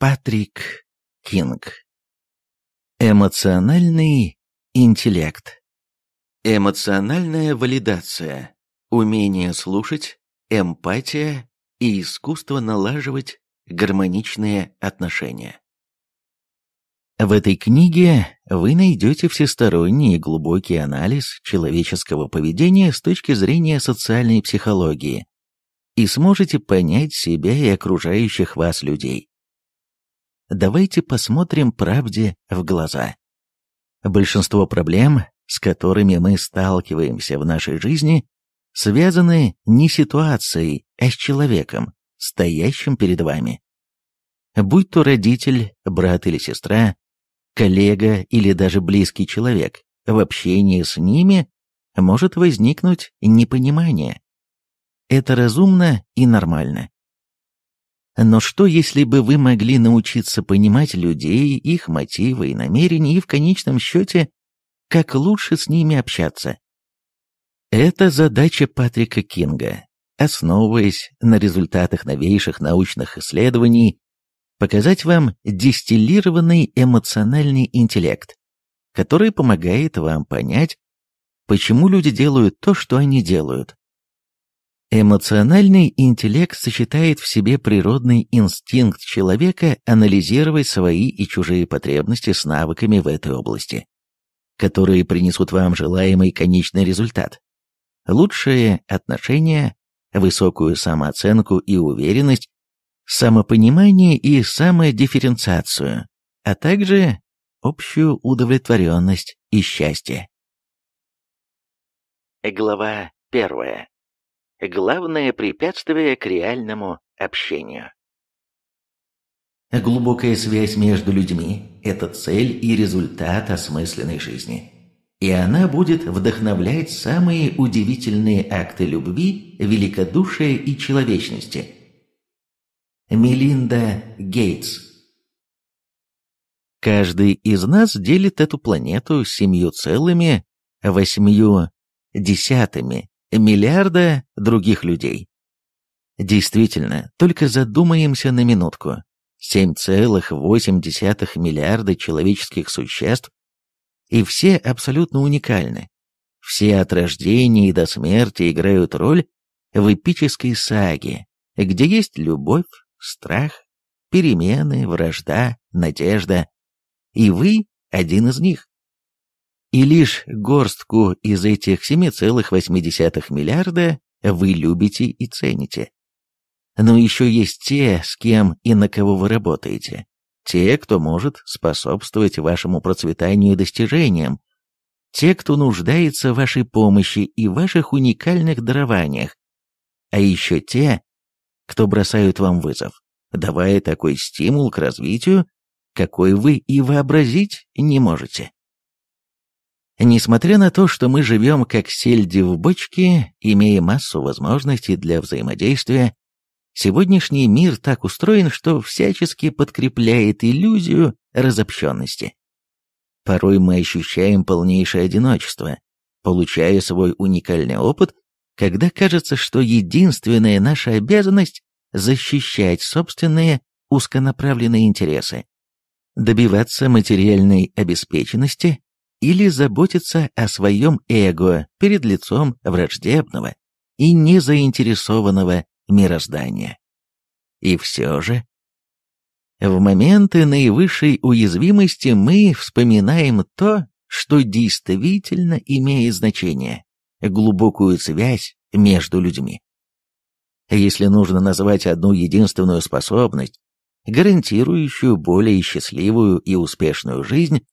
Патрик Кинг. Эмоциональный интеллект. Эмоциональная валидация, умение слушать, эмпатия и искусство налаживать гармоничные отношения. В этой книге вы найдете всесторонний и глубокий анализ человеческого поведения с точки зрения социальной психологии и сможете понять себя и окружающих вас людей давайте посмотрим правде в глаза. Большинство проблем, с которыми мы сталкиваемся в нашей жизни, связаны не с ситуацией, а с человеком, стоящим перед вами. Будь то родитель, брат или сестра, коллега или даже близкий человек, в общении с ними может возникнуть непонимание. Это разумно и нормально. Но что, если бы вы могли научиться понимать людей, их мотивы и намерения, и в конечном счете, как лучше с ними общаться? Это задача Патрика Кинга, основываясь на результатах новейших научных исследований, показать вам дистиллированный эмоциональный интеллект, который помогает вам понять, почему люди делают то, что они делают, Эмоциональный интеллект сочетает в себе природный инстинкт человека анализировать свои и чужие потребности с навыками в этой области, которые принесут вам желаемый конечный результат. Лучшие отношения, высокую самооценку и уверенность, самопонимание и самодифференциацию, а также общую удовлетворенность и счастье. Глава первая главное препятствие к реальному общению. Глубокая связь между людьми – это цель и результат осмысленной жизни. И она будет вдохновлять самые удивительные акты любви, великодушия и человечности. Мелинда Гейтс Каждый из нас делит эту планету семью целыми, восьмью десятыми миллиарда других людей. Действительно, только задумаемся на минутку. 7,8 миллиарда человеческих существ, и все абсолютно уникальны. Все от рождения и до смерти играют роль в эпической саге, где есть любовь, страх, перемены, вражда, надежда. И вы один из них. И лишь горстку из этих 7,8 миллиарда вы любите и цените. Но еще есть те, с кем и на кого вы работаете. Те, кто может способствовать вашему процветанию и достижениям. Те, кто нуждается в вашей помощи и ваших уникальных дарованиях. А еще те, кто бросают вам вызов, давая такой стимул к развитию, какой вы и вообразить не можете. Несмотря на то, что мы живем как сельди в бочке, имея массу возможностей для взаимодействия, сегодняшний мир так устроен, что всячески подкрепляет иллюзию разобщенности. Порой мы ощущаем полнейшее одиночество, получая свой уникальный опыт, когда кажется, что единственная наша обязанность – защищать собственные узконаправленные интересы, добиваться материальной обеспеченности, или заботиться о своем эго перед лицом враждебного и незаинтересованного мироздания. И все же, в моменты наивысшей уязвимости мы вспоминаем то, что действительно имеет значение, глубокую связь между людьми. Если нужно назвать одну единственную способность, гарантирующую более счастливую и успешную жизнь,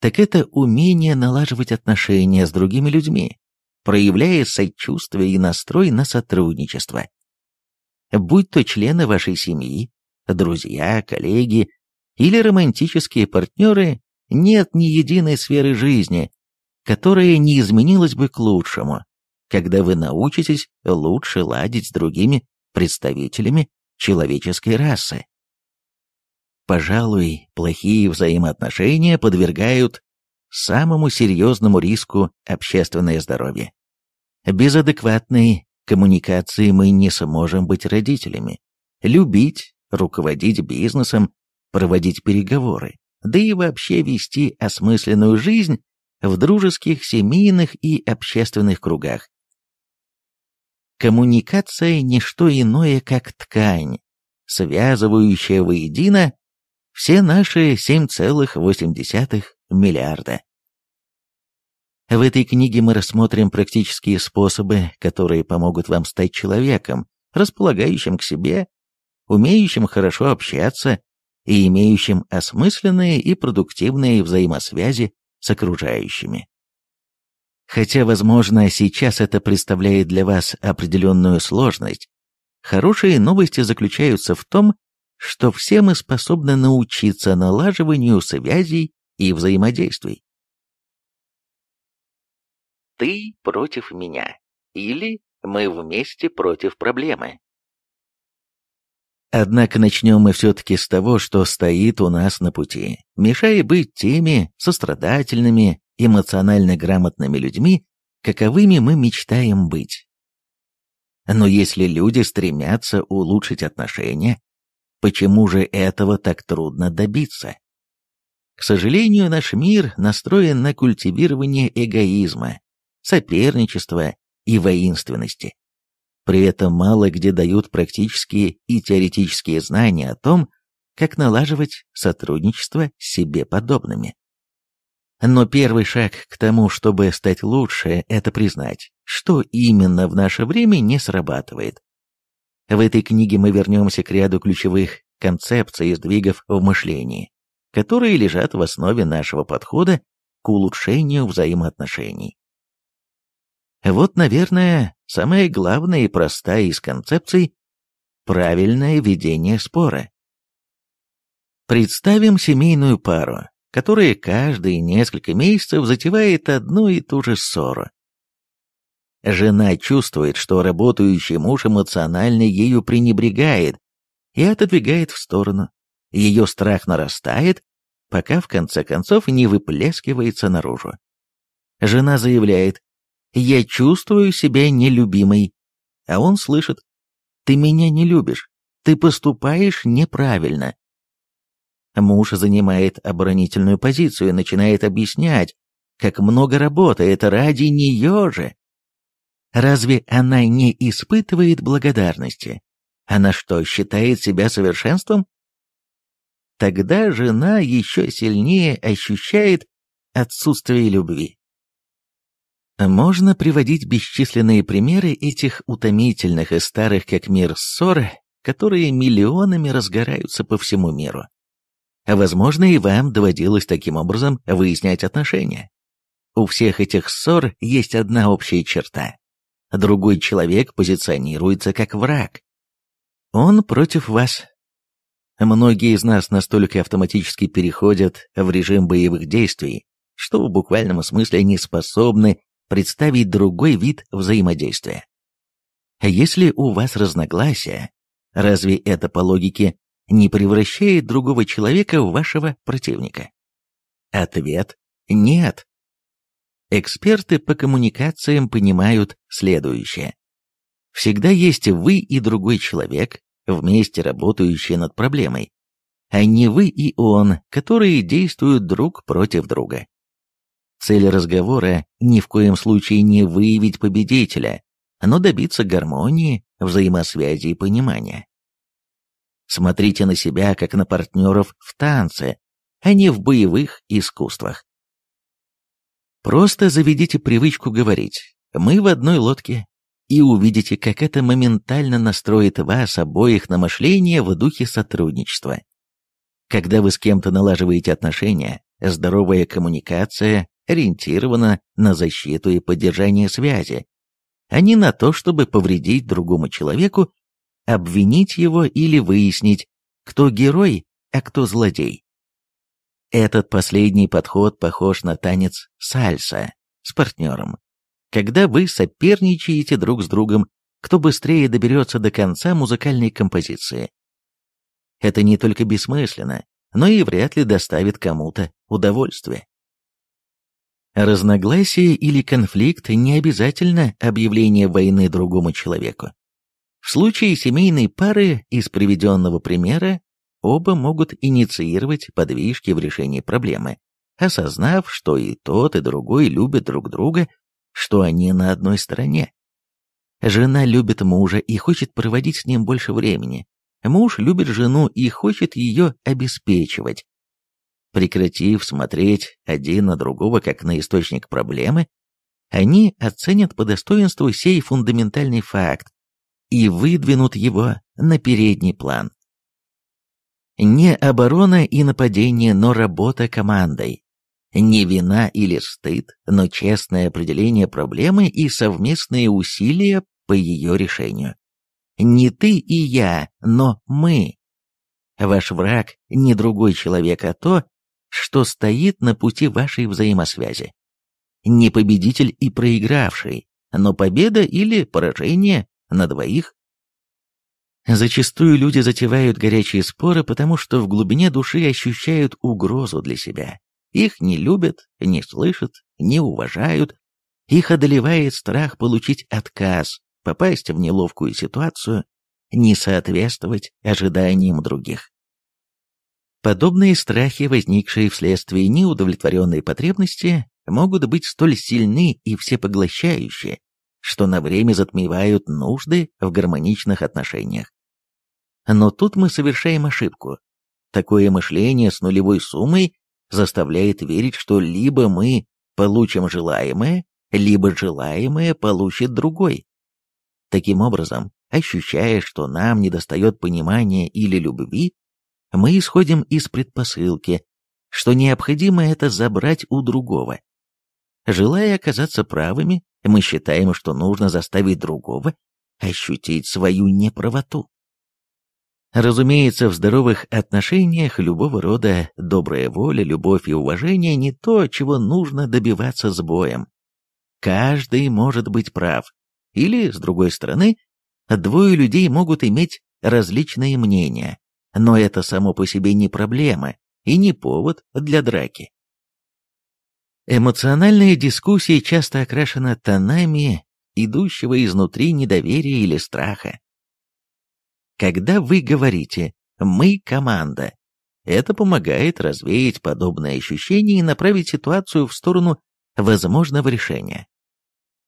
так это умение налаживать отношения с другими людьми, проявляя сочувствие и настрой на сотрудничество. Будь то члены вашей семьи, друзья, коллеги или романтические партнеры, нет ни единой сферы жизни, которая не изменилась бы к лучшему, когда вы научитесь лучше ладить с другими представителями человеческой расы. Пожалуй, плохие взаимоотношения подвергают самому серьезному риску общественное здоровье. Без адекватной коммуникации мы не сможем быть родителями, любить, руководить бизнесом, проводить переговоры, да и вообще вести осмысленную жизнь в дружеских, семейных и общественных кругах. Коммуникация – не что иное, как ткань, связывающая воедино все наши 7,8 миллиарда. В этой книге мы рассмотрим практические способы, которые помогут вам стать человеком, располагающим к себе, умеющим хорошо общаться и имеющим осмысленные и продуктивные взаимосвязи с окружающими. Хотя, возможно, сейчас это представляет для вас определенную сложность, хорошие новости заключаются в том, что все мы способны научиться налаживанию связей и взаимодействий. Ты против меня или мы вместе против проблемы. Однако начнем мы все-таки с того, что стоит у нас на пути, мешая быть теми сострадательными, эмоционально грамотными людьми, каковыми мы мечтаем быть. Но если люди стремятся улучшить отношения, Почему же этого так трудно добиться? К сожалению, наш мир настроен на культивирование эгоизма, соперничества и воинственности. При этом мало где дают практические и теоретические знания о том, как налаживать сотрудничество с себе подобными. Но первый шаг к тому, чтобы стать лучше, это признать, что именно в наше время не срабатывает. В этой книге мы вернемся к ряду ключевых концепций и сдвигов в мышлении, которые лежат в основе нашего подхода к улучшению взаимоотношений. Вот, наверное, самая главная и простая из концепций – правильное ведение спора. Представим семейную пару, которая каждые несколько месяцев затевает одну и ту же ссору. Жена чувствует, что работающий муж эмоционально ею пренебрегает и отодвигает в сторону. Ее страх нарастает, пока в конце концов не выплескивается наружу. Жена заявляет «Я чувствую себя нелюбимой», а он слышит «Ты меня не любишь, ты поступаешь неправильно». Муж занимает оборонительную позицию и начинает объяснять, как много работы это ради нее же. Разве она не испытывает благодарности? Она что, считает себя совершенством? Тогда жена еще сильнее ощущает отсутствие любви. Можно приводить бесчисленные примеры этих утомительных и старых как мир ссор, которые миллионами разгораются по всему миру. Возможно, и вам доводилось таким образом выяснять отношения. У всех этих ссор есть одна общая черта другой человек позиционируется как враг. Он против вас. Многие из нас настолько автоматически переходят в режим боевых действий, что в буквальном смысле не способны представить другой вид взаимодействия. Если у вас разногласия, разве это по логике не превращает другого человека в вашего противника? Ответ – нет. Эксперты по коммуникациям понимают следующее. Всегда есть вы и другой человек, вместе работающие над проблемой, а не вы и он, которые действуют друг против друга. Цель разговора ни в коем случае не выявить победителя, но добиться гармонии, взаимосвязи и понимания. Смотрите на себя как на партнеров в танце, а не в боевых искусствах. Просто заведите привычку говорить «мы в одной лодке» и увидите, как это моментально настроит вас обоих на мышление в духе сотрудничества. Когда вы с кем-то налаживаете отношения, здоровая коммуникация ориентирована на защиту и поддержание связи, а не на то, чтобы повредить другому человеку, обвинить его или выяснить, кто герой, а кто злодей. Этот последний подход похож на танец сальса с партнером. Когда вы соперничаете друг с другом, кто быстрее доберется до конца музыкальной композиции. Это не только бессмысленно, но и вряд ли доставит кому-то удовольствие. Разногласие или конфликт не обязательно объявление войны другому человеку. В случае семейной пары из приведенного примера оба могут инициировать подвижки в решении проблемы, осознав, что и тот, и другой любят друг друга, что они на одной стороне. Жена любит мужа и хочет проводить с ним больше времени. Муж любит жену и хочет ее обеспечивать. Прекратив смотреть один на другого как на источник проблемы, они оценят по достоинству сей фундаментальный факт и выдвинут его на передний план. Не оборона и нападение, но работа командой. Не вина или стыд, но честное определение проблемы и совместные усилия по ее решению. Не ты и я, но мы. Ваш враг не другой человек, а то, что стоит на пути вашей взаимосвязи. Не победитель и проигравший, но победа или поражение на двоих. Зачастую люди затевают горячие споры, потому что в глубине души ощущают угрозу для себя. Их не любят, не слышат, не уважают. Их одолевает страх получить отказ, попасть в неловкую ситуацию, не соответствовать ожиданиям других. Подобные страхи, возникшие вследствие неудовлетворенной потребности, могут быть столь сильны и всепоглощающие, что на время затмевают нужды в гармоничных отношениях. Но тут мы совершаем ошибку. Такое мышление с нулевой суммой заставляет верить, что либо мы получим желаемое, либо желаемое получит другой. Таким образом, ощущая, что нам недостает понимания или любви, мы исходим из предпосылки, что необходимо это забрать у другого. Желая оказаться правыми, мы считаем, что нужно заставить другого ощутить свою неправоту. Разумеется, в здоровых отношениях любого рода добрая воля, любовь и уважение не то, чего нужно добиваться с боем. Каждый может быть прав. Или, с другой стороны, двое людей могут иметь различные мнения, но это само по себе не проблема и не повод для драки. Эмоциональные дискуссии часто окрашены тонами идущего изнутри недоверия или страха когда вы говорите «мы команда». Это помогает развеять подобное ощущение и направить ситуацию в сторону возможного решения.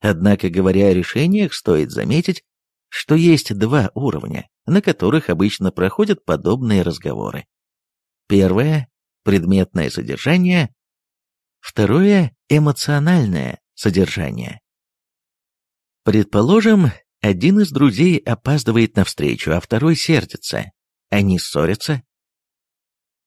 Однако, говоря о решениях, стоит заметить, что есть два уровня, на которых обычно проходят подобные разговоры. Первое – предметное содержание. Второе – эмоциональное содержание. Предположим, один из друзей опаздывает на встречу, а второй сердится. Они ссорятся.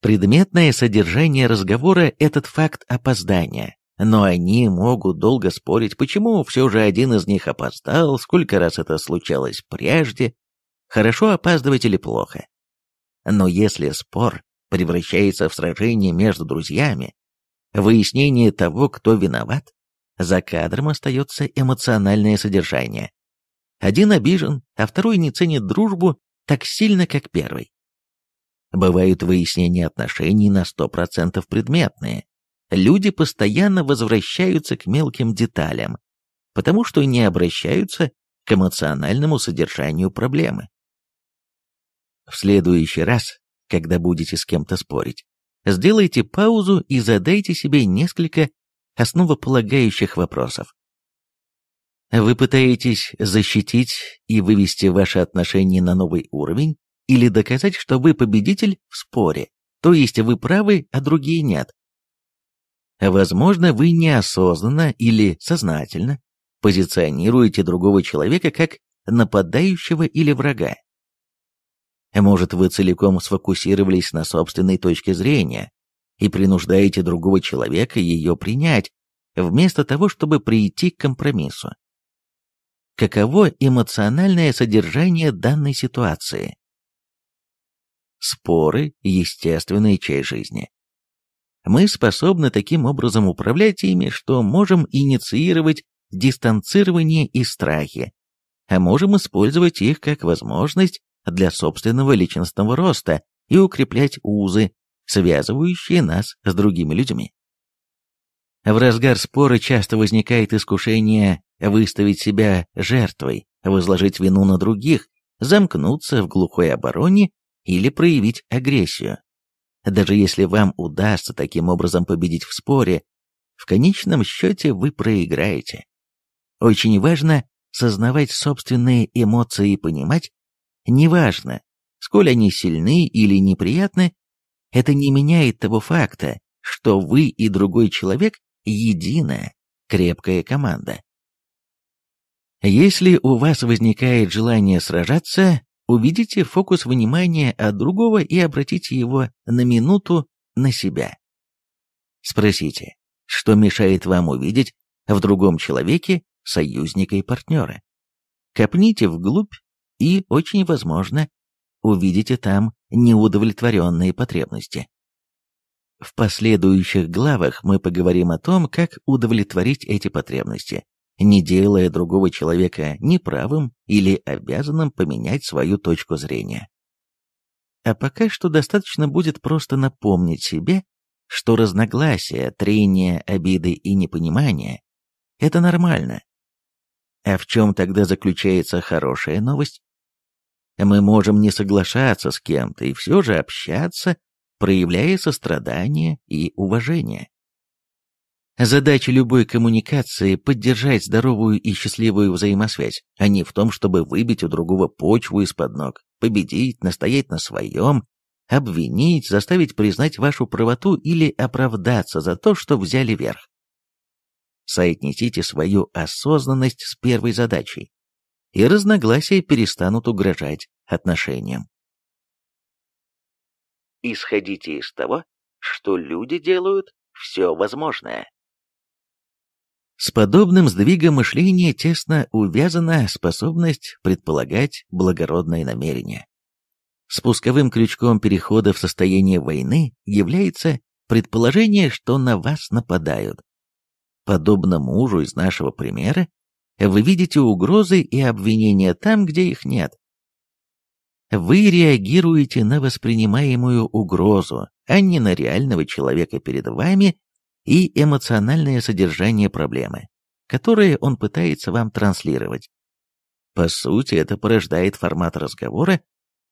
Предметное содержание разговора – этот факт опоздания. Но они могут долго спорить, почему все же один из них опоздал, сколько раз это случалось прежде, хорошо опаздывать или плохо. Но если спор превращается в сражение между друзьями, выяснение того, кто виноват, за кадром остается эмоциональное содержание. Один обижен, а второй не ценит дружбу так сильно, как первый. Бывают выяснения отношений на 100% предметные. Люди постоянно возвращаются к мелким деталям, потому что не обращаются к эмоциональному содержанию проблемы. В следующий раз, когда будете с кем-то спорить, сделайте паузу и задайте себе несколько основополагающих вопросов. Вы пытаетесь защитить и вывести ваши отношения на новый уровень или доказать, что вы победитель в споре, то есть вы правы, а другие нет. Возможно, вы неосознанно или сознательно позиционируете другого человека как нападающего или врага. Может, вы целиком сфокусировались на собственной точке зрения и принуждаете другого человека ее принять, вместо того, чтобы прийти к компромиссу каково эмоциональное содержание данной ситуации. Споры – естественная часть жизни. Мы способны таким образом управлять ими, что можем инициировать дистанцирование и страхи, а можем использовать их как возможность для собственного личностного роста и укреплять узы, связывающие нас с другими людьми. В разгар спора часто возникает искушение выставить себя жертвой, возложить вину на других, замкнуться в глухой обороне или проявить агрессию. Даже если вам удастся таким образом победить в споре, в конечном счете вы проиграете. Очень важно сознавать собственные эмоции и понимать, неважно, сколь они сильны или неприятны, это не меняет того факта, что вы и другой человек единая, крепкая команда. Если у вас возникает желание сражаться, уведите фокус внимания от другого и обратите его на минуту на себя. Спросите, что мешает вам увидеть в другом человеке союзника и партнера. Копните вглубь и, очень возможно, увидите там неудовлетворенные потребности. В последующих главах мы поговорим о том, как удовлетворить эти потребности, не делая другого человека неправым или обязанным поменять свою точку зрения. А пока что достаточно будет просто напомнить себе, что разногласия, трения, обиды и непонимание – это нормально. А в чем тогда заключается хорошая новость? Мы можем не соглашаться с кем-то и все же общаться проявляя сострадание и уважение. Задача любой коммуникации – поддержать здоровую и счастливую взаимосвязь, а не в том, чтобы выбить у другого почву из-под ног, победить, настоять на своем, обвинить, заставить признать вашу правоту или оправдаться за то, что взяли верх. Соотнесите свою осознанность с первой задачей, и разногласия перестанут угрожать отношениям исходите из того, что люди делают все возможное. С подобным сдвигом мышления тесно увязана способность предполагать благородные намерения. Спусковым крючком перехода в состояние войны является предположение, что на вас нападают. Подобно мужу из нашего примера, вы видите угрозы и обвинения там, где их нет, вы реагируете на воспринимаемую угрозу, а не на реального человека перед вами и эмоциональное содержание проблемы, которое он пытается вам транслировать. По сути, это порождает формат разговора,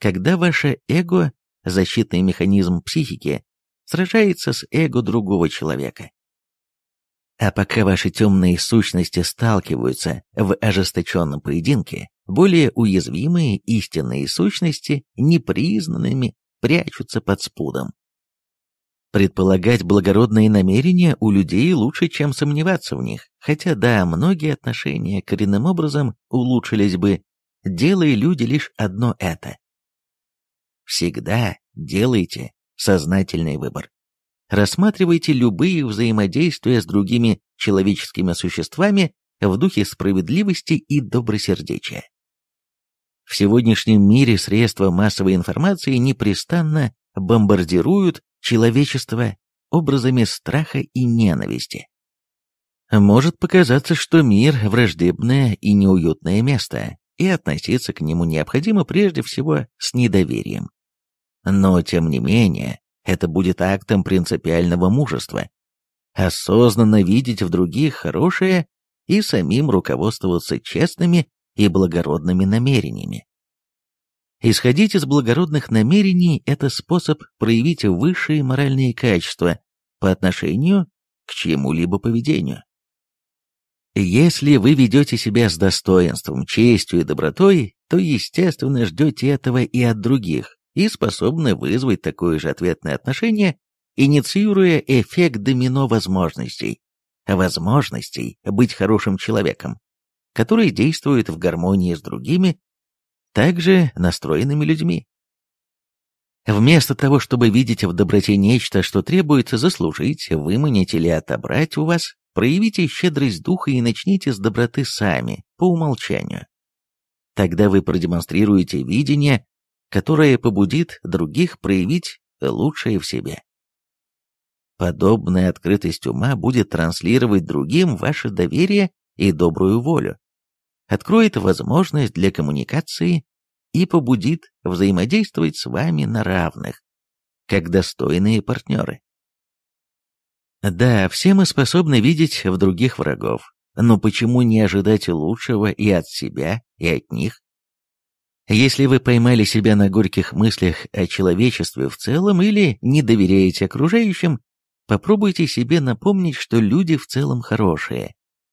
когда ваше эго, защитный механизм психики, сражается с эго другого человека. А пока ваши темные сущности сталкиваются в ожесточенном поединке, более уязвимые истинные сущности непризнанными прячутся под спудом. Предполагать благородные намерения у людей лучше, чем сомневаться в них, хотя да, многие отношения коренным образом улучшились бы, делая люди лишь одно это. Всегда делайте сознательный выбор. Рассматривайте любые взаимодействия с другими человеческими существами в духе справедливости и добросердечия. В сегодняшнем мире средства массовой информации непрестанно бомбардируют человечество образами страха и ненависти. Может показаться, что мир – враждебное и неуютное место, и относиться к нему необходимо прежде всего с недоверием. Но, тем не менее, это будет актом принципиального мужества. Осознанно видеть в других хорошее и самим руководствоваться честными и благородными намерениями. Исходить из благородных намерений – это способ проявить высшие моральные качества по отношению к чему либо поведению. Если вы ведете себя с достоинством, честью и добротой, то, естественно, ждете этого и от других, и способны вызвать такое же ответное отношение, инициируя эффект домино возможностей, возможностей быть хорошим человеком которые действуют в гармонии с другими, также настроенными людьми. Вместо того, чтобы видеть в доброте нечто, что требует заслужить, выманить или отобрать у вас, проявите щедрость духа и начните с доброты сами, по умолчанию. Тогда вы продемонстрируете видение, которое побудит других проявить лучшее в себе. Подобная открытость ума будет транслировать другим ваше доверие и добрую волю, откроет возможность для коммуникации и побудит взаимодействовать с вами на равных, как достойные партнеры. Да, все мы способны видеть в других врагов, но почему не ожидать лучшего и от себя, и от них? Если вы поймали себя на горьких мыслях о человечестве в целом или не доверяете окружающим, попробуйте себе напомнить, что люди в целом хорошие,